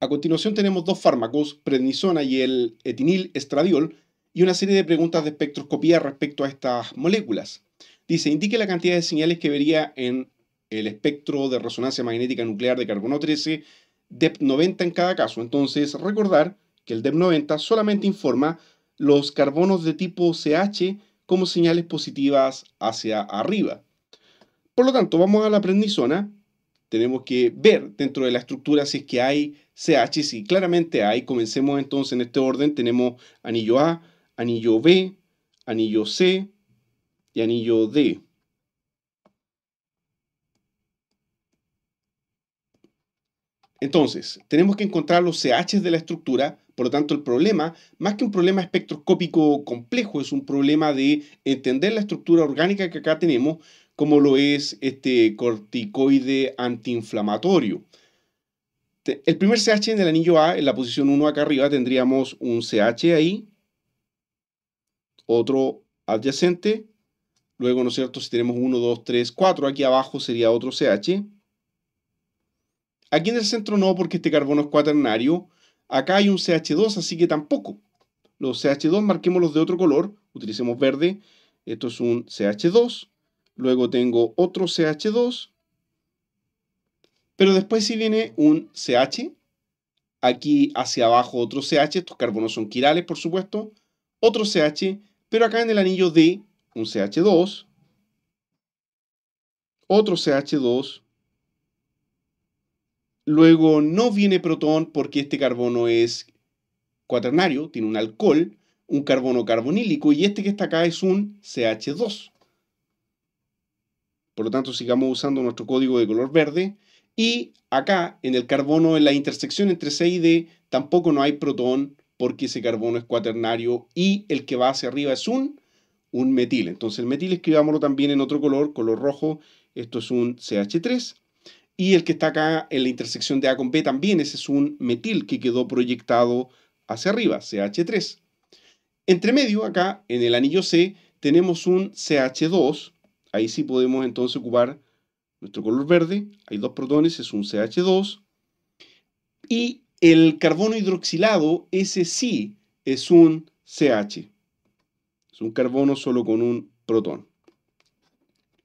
A continuación tenemos dos fármacos, prednisona y el etinil estradiol, y una serie de preguntas de espectroscopía respecto a estas moléculas. Dice, indique la cantidad de señales que vería en el espectro de resonancia magnética nuclear de carbono 13, DEP90 en cada caso. Entonces, recordar que el DEP90 solamente informa los carbonos de tipo CH como señales positivas hacia arriba. Por lo tanto, vamos a la prednisona. Tenemos que ver dentro de la estructura si es que hay CH, claramente hay. Comencemos entonces en este orden. Tenemos anillo A, anillo B, anillo C y anillo D. Entonces, tenemos que encontrar los CH de la estructura, por lo tanto el problema, más que un problema espectroscópico complejo, es un problema de entender la estructura orgánica que acá tenemos, como lo es este corticoide antiinflamatorio. Este, el primer CH en el anillo A, en la posición 1 acá arriba, tendríamos un CH ahí, otro adyacente, luego, ¿no es cierto? Si tenemos 1, 2, 3, 4, aquí abajo sería otro CH. Aquí en el centro no, porque este carbono es cuaternario. Acá hay un CH2, así que tampoco. Los CH2 marquémoslos de otro color, utilicemos verde. Esto es un CH2. Luego tengo otro CH2. Pero después si viene un CH, aquí hacia abajo otro CH, estos carbonos son quirales por supuesto, otro CH, pero acá en el anillo D un CH2, otro CH2, luego no viene protón porque este carbono es cuaternario, tiene un alcohol, un carbono carbonílico y este que está acá es un CH2. Por lo tanto, sigamos usando nuestro código de color verde y acá, en el carbono, en la intersección entre C y D, tampoco no hay protón porque ese carbono es cuaternario y el que va hacia arriba es un, un metil. Entonces el metil escribámoslo también en otro color, color rojo, esto es un CH3. Y el que está acá en la intersección de A con B también, ese es un metil que quedó proyectado hacia arriba, CH3. Entre medio, acá en el anillo C, tenemos un CH2. Ahí sí podemos entonces ocupar nuestro color verde, hay dos protones, es un CH2. Y el carbono hidroxilado, ese sí es un CH. Es un carbono solo con un protón.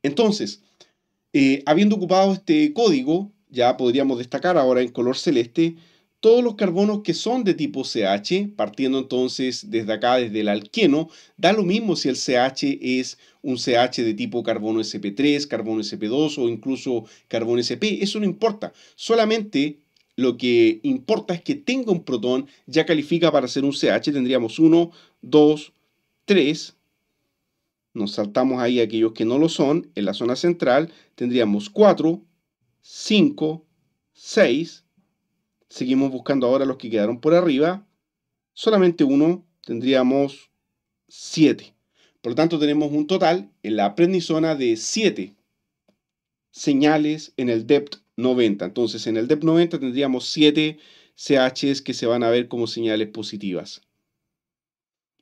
Entonces, eh, habiendo ocupado este código, ya podríamos destacar ahora en color celeste todos los carbonos que son de tipo CH, partiendo entonces desde acá, desde el alqueno, da lo mismo si el CH es un CH de tipo carbono SP3, carbono SP2 o incluso carbono SP, eso no importa, solamente lo que importa es que tenga un protón, ya califica para ser un CH, tendríamos 1, 2, 3, nos saltamos ahí aquellos que no lo son, en la zona central tendríamos 4, 5, 6, Seguimos buscando ahora los que quedaron por arriba. Solamente uno, tendríamos 7. Por lo tanto, tenemos un total en la prednisona de 7 señales en el DEPT 90. Entonces, en el DEPT 90 tendríamos 7 CHs que se van a ver como señales positivas.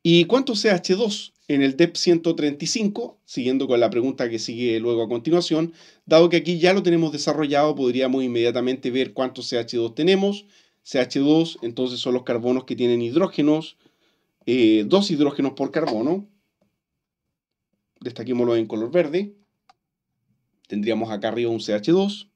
¿Y cuántos CH2? en el DEP 135, siguiendo con la pregunta que sigue luego a continuación, dado que aquí ya lo tenemos desarrollado, podríamos inmediatamente ver cuántos CH2 tenemos. CH2, entonces son los carbonos que tienen hidrógenos, eh, dos hidrógenos por carbono. Destaquémoslo en color verde. Tendríamos acá arriba un CH2,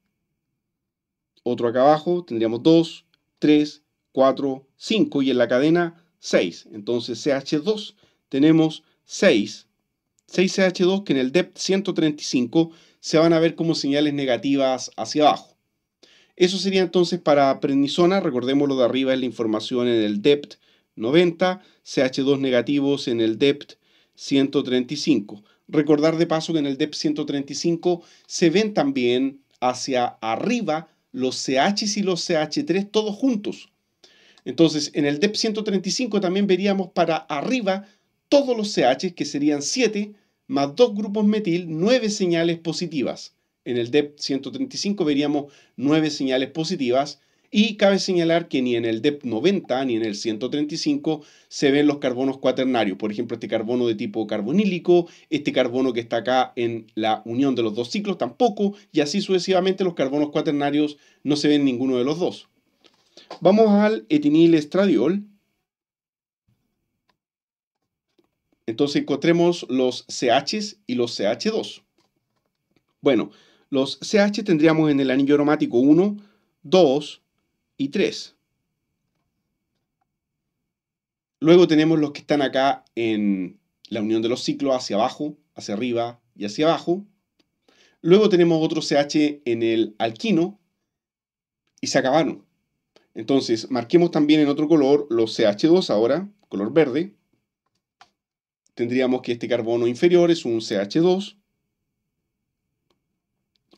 otro acá abajo, tendríamos 2, 3, 4, 5 y en la cadena 6. Entonces CH2 tenemos 6, 6CH2 que en el DEPT 135 se van a ver como señales negativas hacia abajo. Eso sería entonces para prednisona, recordemos lo de arriba es la información en el DEPT 90, CH2 negativos en el DEPT 135. Recordar de paso que en el DEPT 135 se ven también hacia arriba los CH y los CH3 todos juntos. Entonces, en el DEP 135 también veríamos para arriba todos los CH, que serían 7, más dos grupos metil, 9 señales positivas. En el DEP 135 veríamos 9 señales positivas. Y cabe señalar que ni en el DEP 90 ni en el 135 se ven los carbonos cuaternarios. Por ejemplo, este carbono de tipo carbonílico, este carbono que está acá en la unión de los dos ciclos tampoco, y así sucesivamente los carbonos cuaternarios no se ven ninguno de los dos. Vamos al etinil estradiol, Entonces encontremos los CH y los CH2. Bueno, los CH tendríamos en el anillo aromático 1, 2 y 3. Luego tenemos los que están acá en la unión de los ciclos hacia abajo, hacia arriba y hacia abajo. Luego tenemos otro CH en el alquino y se acabaron. Entonces, marquemos también en otro color los CH2 ahora, color verde tendríamos que este carbono inferior es un CH2,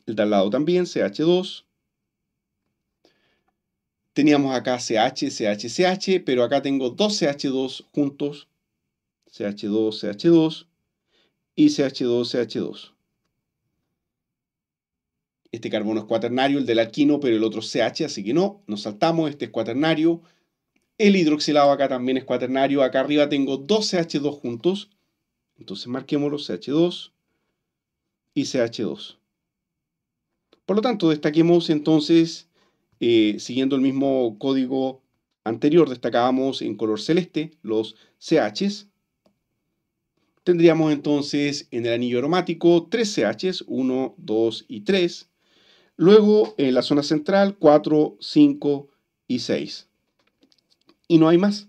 el de al lado también, CH2. Teníamos acá CH, CH, CH, pero acá tengo dos CH2 juntos, CH2, CH2 y CH2, CH2. Este carbono es cuaternario, el del alquino, pero el otro CH, así que no, nos saltamos, este es cuaternario, el hidroxilado acá también es cuaternario. Acá arriba tengo dos CH2 juntos. Entonces los CH2 y CH2. Por lo tanto, destaquemos entonces, eh, siguiendo el mismo código anterior, destacábamos en color celeste los CHs. Tendríamos entonces en el anillo aromático tres CHs, 1, 2 y 3. Luego en la zona central 4, 5 y 6 y no hay más.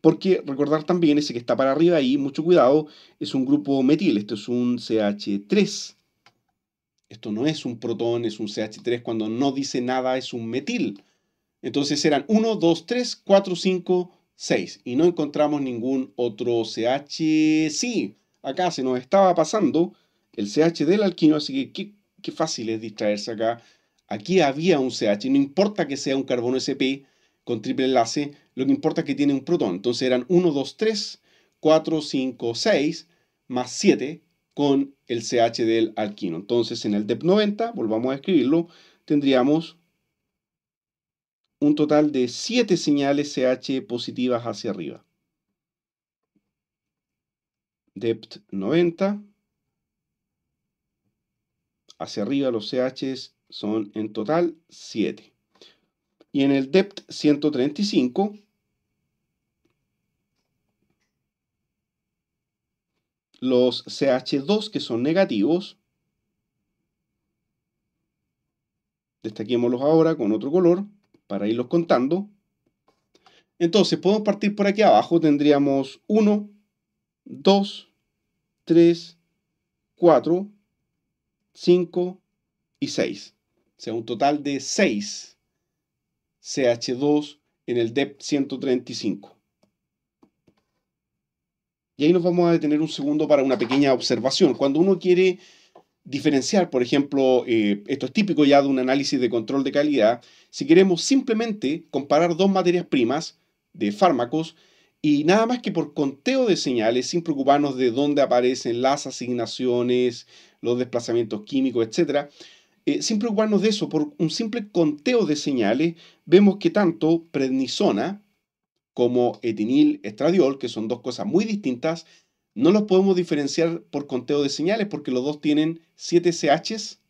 Porque recordar también ese que está para arriba ahí, mucho cuidado, es un grupo metil, esto es un CH3. Esto no es un protón, es un CH3, cuando no dice nada es un metil. Entonces eran 1, 2, 3, 4, 5, 6. Y no encontramos ningún otro CH. Sí, acá se nos estaba pasando el CH del alquino, así que qué, fácil es distraerse acá. Aquí había un CH, no importa que sea un carbono SP, con triple enlace, lo que importa es que tiene un protón. Entonces eran 1, 2, 3, 4, 5, 6, más 7 con el CH del alquino. Entonces en el DEP 90, volvamos a escribirlo, tendríamos un total de 7 señales CH positivas hacia arriba. DEPT 90. Hacia arriba los CH son en total 7 y en el DEPT 135 los CH2 que son negativos, destaquémoslos ahora con otro color para irlos contando. Entonces, podemos partir por aquí abajo, tendríamos 1, 2, 3, 4, 5 y 6. O sea, un total de 6 CH2 en el DEP 135. Y ahí nos vamos a detener un segundo para una pequeña observación. Cuando uno quiere diferenciar, por ejemplo, eh, esto es típico ya de un análisis de control de calidad, si queremos simplemente comparar dos materias primas de fármacos y nada más que por conteo de señales, sin preocuparnos de dónde aparecen las asignaciones, los desplazamientos químicos, etc., eh, de eso, por un simple conteo de señales, vemos que tanto prednisona como etinil estradiol, que son dos cosas muy distintas, no los podemos diferenciar por conteo de señales porque los dos tienen 7 CHs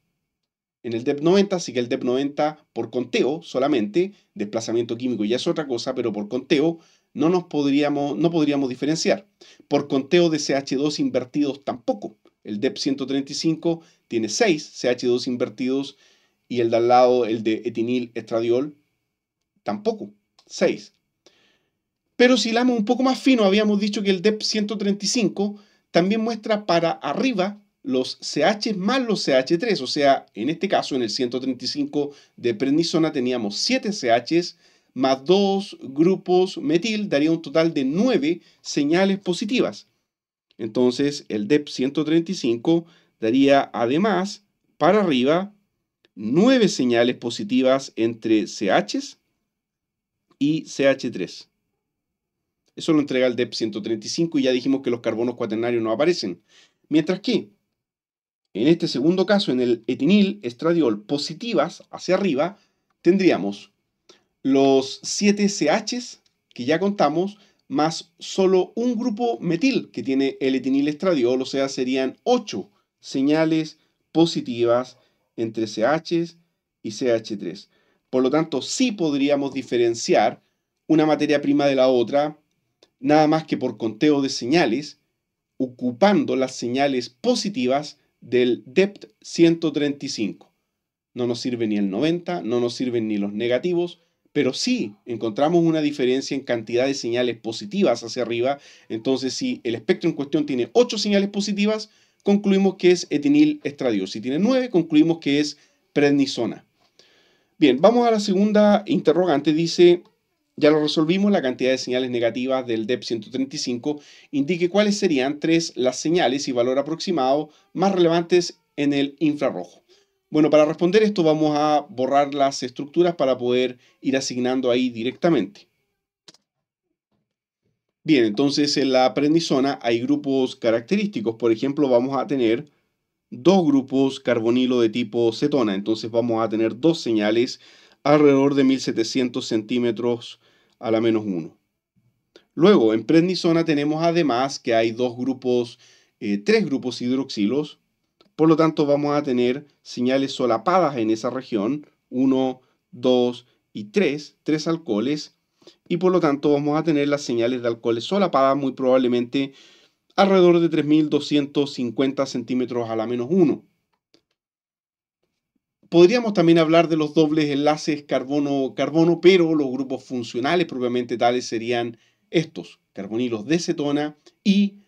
en el DEP90, así que el DEP90 por conteo solamente, desplazamiento químico ya es otra cosa, pero por conteo no nos podríamos, no podríamos diferenciar. Por conteo de CH2 invertidos tampoco. El DEP 135 tiene 6 CH2 invertidos y el de al lado, el de etinil estradiol, tampoco, 6. Pero si hilamos un poco más fino, habíamos dicho que el DEP 135 también muestra para arriba los CH más los CH3, o sea, en este caso, en el 135 de prednisona teníamos 7 CH más 2 grupos metil, daría un total de 9 señales positivas. Entonces el DEP 135 daría además para arriba nueve señales positivas entre CHs y CH3. Eso lo entrega el DEP 135 y ya dijimos que los carbonos cuaternarios no aparecen. Mientras que en este segundo caso, en el etinil estradiol positivas hacia arriba, tendríamos los 7 CHs que ya contamos, más solo un grupo metil que tiene el etinil estradiol, o sea, serían 8 señales positivas entre CH y CH3. Por lo tanto, sí podríamos diferenciar una materia prima de la otra, nada más que por conteo de señales, ocupando las señales positivas del DEPT 135. No nos sirve ni el 90, no nos sirven ni los negativos, pero sí encontramos una diferencia en cantidad de señales positivas hacia arriba. Entonces, si el espectro en cuestión tiene 8 señales positivas, concluimos que es etinil estradiol. Si tiene 9, concluimos que es prednisona. Bien, vamos a la segunda interrogante. Dice, ya lo resolvimos, la cantidad de señales negativas del DEP 135 indique cuáles serían tres las señales y valor aproximado más relevantes en el infrarrojo. Bueno, para responder esto vamos a borrar las estructuras para poder ir asignando ahí directamente. Bien, entonces en la aprendizona hay grupos característicos. Por ejemplo, vamos a tener dos grupos carbonilo de tipo cetona. Entonces vamos a tener dos señales alrededor de 1700 centímetros a la menos uno. Luego, en prednisona tenemos además que hay dos grupos, eh, tres grupos hidroxilos por lo tanto, vamos a tener señales solapadas en esa región, 1, 2 y 3, 3 alcoholes, y por lo tanto vamos a tener las señales de alcoholes solapadas muy probablemente alrededor de 3.250 centímetros a la menos 1. Podríamos también hablar de los dobles enlaces carbono-carbono, pero los grupos funcionales propiamente tales serían estos, carbonilos de cetona y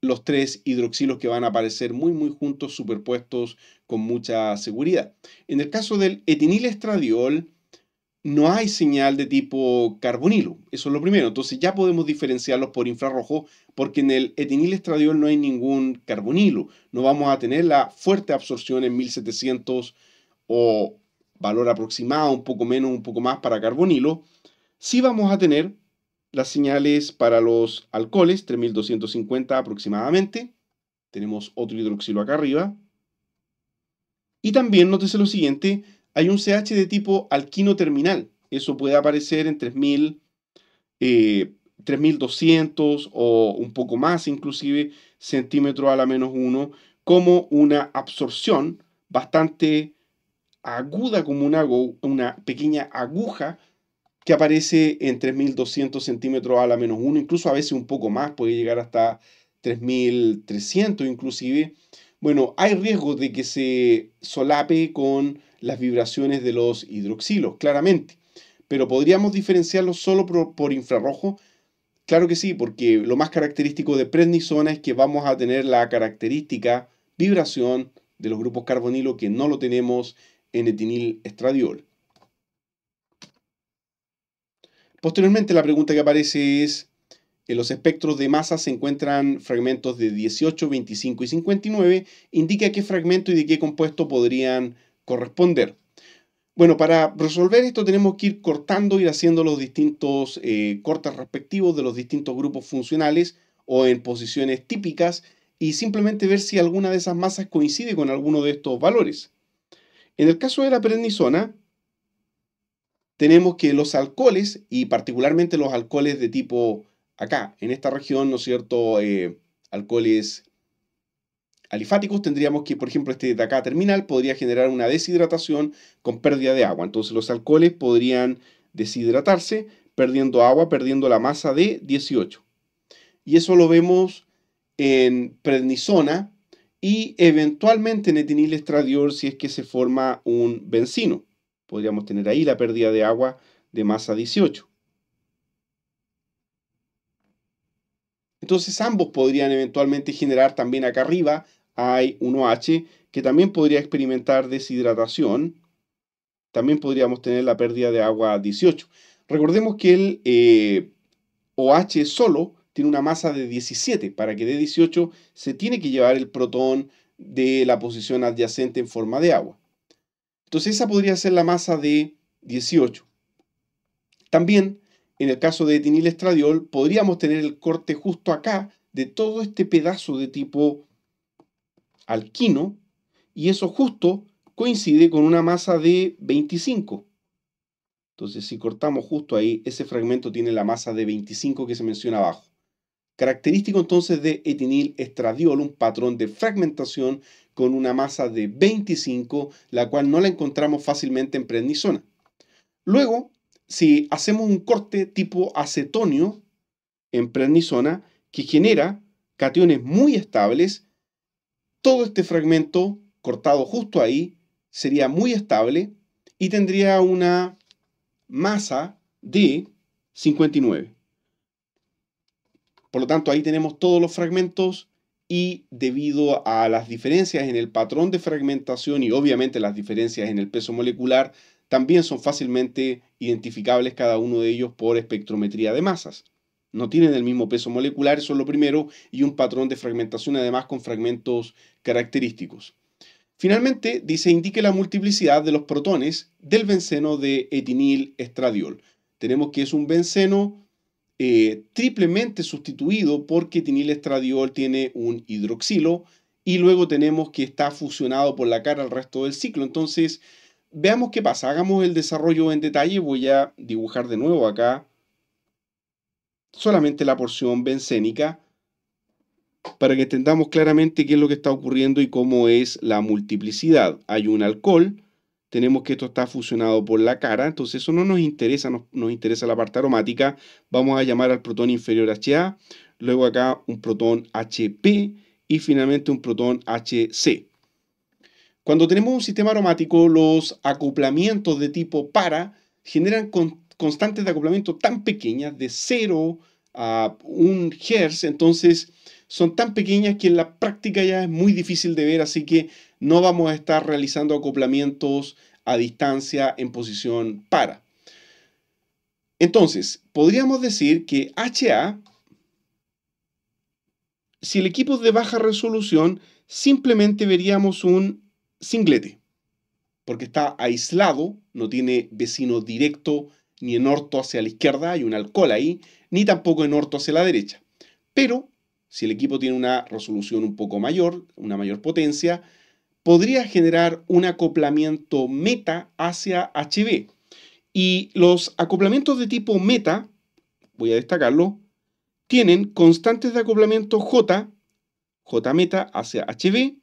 los tres hidroxilos que van a aparecer muy muy juntos, superpuestos con mucha seguridad. En el caso del etinil estradiol, no hay señal de tipo carbonilo, eso es lo primero. Entonces ya podemos diferenciarlos por infrarrojo porque en el etinil estradiol no hay ningún carbonilo. No vamos a tener la fuerte absorción en 1700 o valor aproximado, un poco menos, un poco más para carbonilo. Sí vamos a tener las señales para los alcoholes, 3250 aproximadamente. Tenemos otro hidroxilo acá arriba. Y también, nótese lo siguiente, hay un CH de tipo alquino terminal. Eso puede aparecer en 3200 eh, o un poco más inclusive, centímetro a la menos uno, como una absorción bastante aguda como una pequeña aguja que aparece en 3.200 centímetros a la menos 1, incluso a veces un poco más, puede llegar hasta 3.300 inclusive. Bueno, hay riesgo de que se solape con las vibraciones de los hidroxilos, claramente. Pero podríamos diferenciarlo solo por, por infrarrojo. Claro que sí, porque lo más característico de prednisona es que vamos a tener la característica vibración de los grupos carbonilo que no lo tenemos en etinil estradiol. Posteriormente, la pregunta que aparece es, en eh, los espectros de masa se encuentran fragmentos de 18, 25 y 59, indica qué fragmento y de qué compuesto podrían corresponder. Bueno, para resolver esto tenemos que ir cortando, ir haciendo los distintos eh, cortes respectivos de los distintos grupos funcionales o en posiciones típicas y simplemente ver si alguna de esas masas coincide con alguno de estos valores. En el caso de la prednisona, tenemos que los alcoholes, y particularmente los alcoholes de tipo acá, en esta región, ¿no es cierto? Eh, alcoholes alifáticos, tendríamos que, por ejemplo, este de acá terminal podría generar una deshidratación con pérdida de agua. Entonces los alcoholes podrían deshidratarse perdiendo agua, perdiendo la masa de 18. Y eso lo vemos![![========================================================================================================================================================================================================================================================================================================================================================================================= en en prednisona y, eventualmente, si es que se forma un Podríamos tener ahí la pérdida de agua de masa 18. Entonces ambos podrían eventualmente generar también acá arriba, hay un OH que también podría experimentar deshidratación. También podríamos tener la pérdida de agua 18. Recordemos que el OH solo tiene una masa de 17. Para que dé 18 se tiene que llevar el protón de la posición adyacente en forma de agua. Entonces esa podría ser la masa de 18. También, en el caso de etinil estradiol, podríamos tener el corte justo acá de todo este pedazo de tipo alquino y eso justo coincide con una masa de 25. Entonces, si cortamos justo ahí, ese fragmento tiene la masa de 25 que se menciona abajo. Característico entonces de etinil estradiol, un patrón de fragmentación con una masa de 25, la cual no la encontramos fácilmente en prednisona. Luego, si hacemos un corte tipo acetonio en prednisona, que genera cationes muy estables, todo este fragmento cortado justo ahí sería muy estable y tendría una masa de 59. Por lo tanto, ahí tenemos todos los fragmentos y debido a las diferencias en el patrón de fragmentación y obviamente las diferencias en el peso molecular, también son fácilmente identificables cada uno de ellos por espectrometría de masas. No tienen el mismo peso molecular, eso es lo primero, y un patrón de fragmentación además con fragmentos característicos. Finalmente, dice, indique la multiplicidad de los protones del benceno de etinil estradiol. Tenemos que es un benceno eh, triplemente sustituido porque tinil estradiol tiene un hidroxilo y luego tenemos que está fusionado por la cara al resto del ciclo. Entonces, veamos qué pasa. Hagamos el desarrollo en detalle. Voy a dibujar de nuevo acá solamente la porción bencénica para que entendamos claramente qué es lo que está ocurriendo y cómo es la multiplicidad. Hay un alcohol tenemos que esto está fusionado por la cara, entonces eso no nos interesa, nos, interesa la parte aromática, vamos a llamar al protón inferior HA, luego acá un protón HP y finalmente un protón HC. Cuando tenemos un sistema aromático, los acoplamientos de tipo para generan constantes de acoplamiento tan pequeñas, de 0 a 1 Hz, entonces son tan pequeñas que en la práctica ya es muy difícil de ver, así que no vamos a estar realizando acoplamientos a distancia en posición para. Entonces, podríamos decir que HA, si el equipo es de baja resolución, simplemente veríamos un singlete, porque está aislado, no tiene vecino directo ni en orto hacia la izquierda, hay un alcohol ahí, ni tampoco en orto hacia la derecha. Pero si el equipo tiene una resolución un poco mayor, una mayor potencia, podría generar un acoplamiento meta hacia HB. Y los acoplamientos de tipo meta, voy a destacarlo, tienen constantes de acoplamiento J, J meta hacia HB,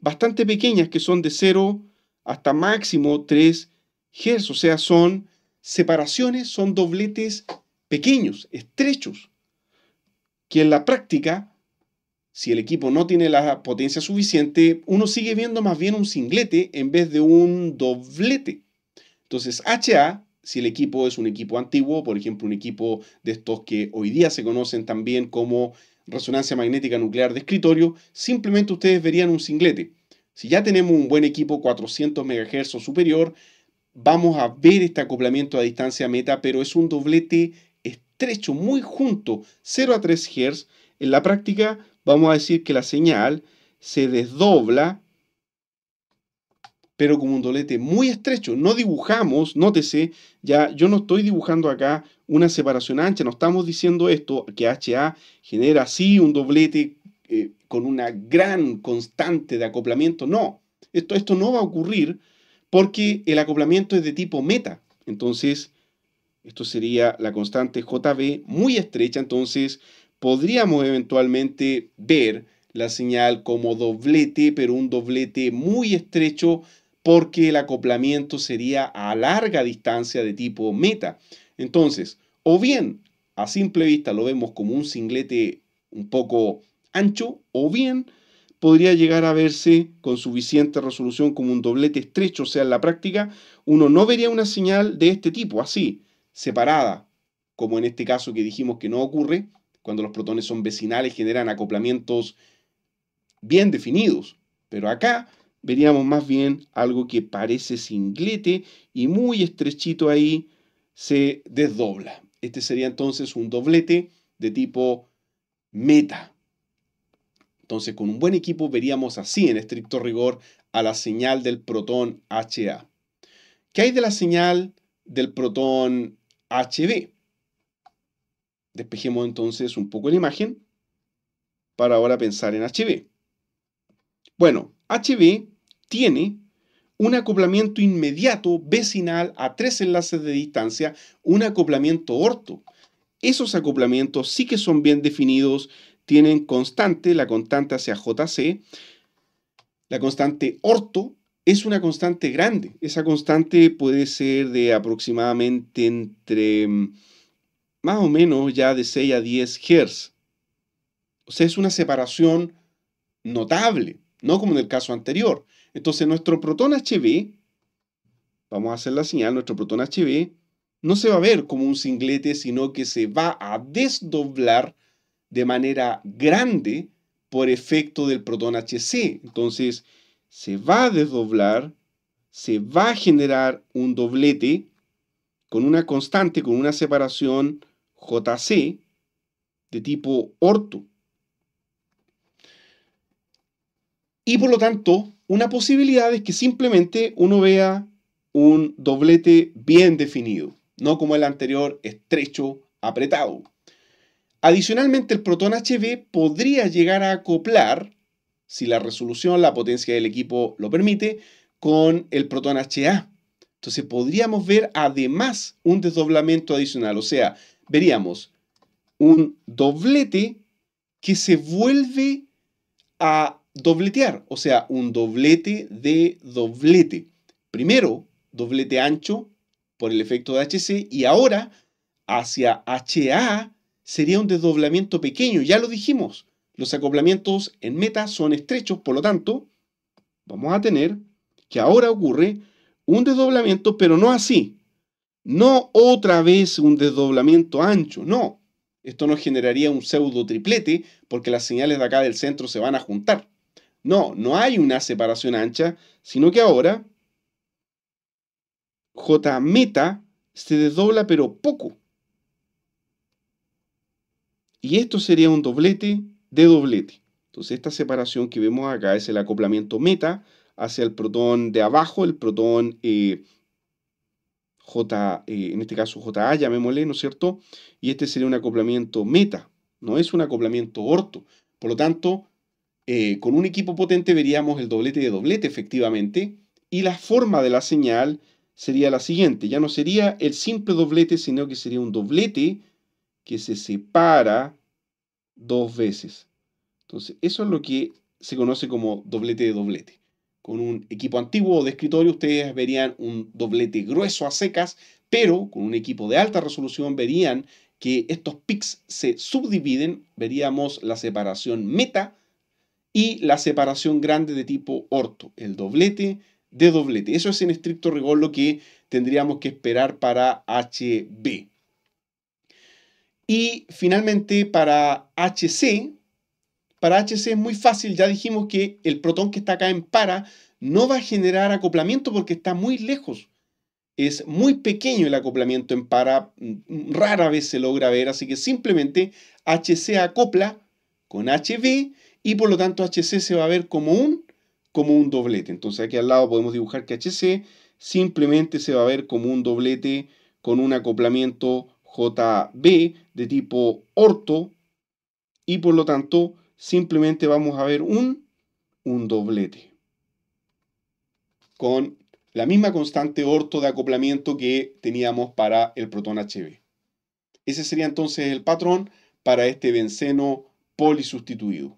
bastante pequeñas que son de 0 hasta máximo 3 Hz, o sea, son separaciones, son dobletes pequeños, estrechos, que en la práctica si el equipo no tiene la potencia suficiente, uno sigue viendo más bien un singlete en vez de un doblete. Entonces, HA, si el equipo es un equipo antiguo, por ejemplo, un equipo de estos que hoy día se conocen también como resonancia magnética nuclear de escritorio, simplemente ustedes verían un singlete. Si ya tenemos un buen equipo 400 MHz o superior, vamos a ver este acoplamiento a distancia meta, pero es un doblete estrecho, muy junto, 0 a 3 Hz. En la práctica, vamos a decir que la señal se desdobla, pero con un doblete muy estrecho. No dibujamos, nótese, ya yo no estoy dibujando acá una separación ancha, no estamos diciendo esto, que HA genera así un doblete eh, con una gran constante de acoplamiento, no. Esto, esto no va a ocurrir porque el acoplamiento es de tipo meta. Entonces, esto sería la constante JB muy estrecha, entonces podríamos eventualmente ver la señal como doblete, pero un doblete muy estrecho porque el acoplamiento sería a larga distancia de tipo meta. Entonces, o bien a simple vista lo vemos como un singlete un poco ancho, o bien podría llegar a verse con suficiente resolución como un doblete estrecho, o sea, en la práctica uno no vería una señal de este tipo, así, separada, como en este caso que dijimos que no ocurre, cuando los protones son vecinales generan acoplamientos bien definidos, pero acá veríamos más bien algo que parece singlete y muy estrechito ahí se desdobla. Este sería entonces un doblete de tipo meta. Entonces, con un buen equipo veríamos así, en estricto rigor, a la señal del protón HA. ¿Qué hay de la señal del protón HB? Despejemos entonces un poco la imagen para ahora pensar en HB. Bueno, HB tiene un acoplamiento inmediato vecinal a tres enlaces de distancia, un acoplamiento orto. Esos acoplamientos sí que son bien definidos, tienen constante, la constante hacia JC, la constante orto es una constante grande. Esa constante puede ser de aproximadamente entre mm, más o menos ya de 6 a 10 Hz. O sea, es una separación notable, no como en el caso anterior. Entonces, nuestro protón HB, vamos a hacer la señal, nuestro protón HB no se va a ver como un singlete, sino que se va a desdoblar de manera grande por efecto del protón HC. Entonces, se va a desdoblar, se va a generar un doblete con una constante, con una separación JC de tipo orto. Y por lo tanto, una posibilidad es que simplemente uno vea un doblete bien definido, no como el anterior estrecho, apretado. Adicionalmente, el protón HB podría llegar a acoplar, si la resolución, la potencia del equipo lo permite, con el protón HA. Entonces podríamos ver además un desdoblamiento adicional, o sea, veríamos un doblete que se vuelve a dobletear, o sea, un doblete de doblete. Primero, doblete ancho por el efecto de HC y ahora hacia HA sería un desdoblamiento pequeño, ya lo dijimos. Los acoplamientos en meta son estrechos, por lo tanto, vamos a tener que ahora ocurre un desdoblamiento, pero no así, no otra vez un desdoblamiento ancho, no. Esto no generaría un pseudo triplete porque las señales de acá del centro se van a juntar. No, no hay una separación ancha, sino que ahora J meta se desdobla pero poco. Y esto sería un doblete de doblete. Entonces esta separación que vemos acá es el acoplamiento meta hacia el protón de abajo, el protón eh, J, eh, en este caso JA, llamémosle, ¿no es cierto? Y este sería un acoplamiento meta, no es un acoplamiento orto. Por lo tanto, eh, con un equipo potente veríamos el doblete de doblete efectivamente, y la forma de la señal sería la siguiente, ya no sería el simple doblete, sino que sería un doblete que se separa dos veces. Entonces, eso es lo que se conoce como doblete de doblete. Con un equipo antiguo de escritorio ustedes verían un doblete grueso a secas, pero con un equipo de alta resolución verían que estos pics se subdividen, veríamos la separación meta y la separación grande de tipo orto, el doblete de doblete. Eso es en estricto rigor lo que tendríamos que esperar para HB. Y finalmente para HC para HC es muy fácil, ya dijimos que el protón que está acá en para no va a generar acoplamiento porque está muy lejos. Es muy pequeño el acoplamiento en para, mm, rara vez se logra ver, así que simplemente HC acopla con HB y por lo tanto HC se va a ver como un, como un doblete. Entonces aquí al lado podemos dibujar que HC simplemente se va a ver como un doblete con un acoplamiento JB de tipo orto y por lo tanto simplemente vamos a ver un, doblete con la misma constante orto de acoplamiento que teníamos para el protón HB. Ese sería entonces el patrón para este benceno polisustituido.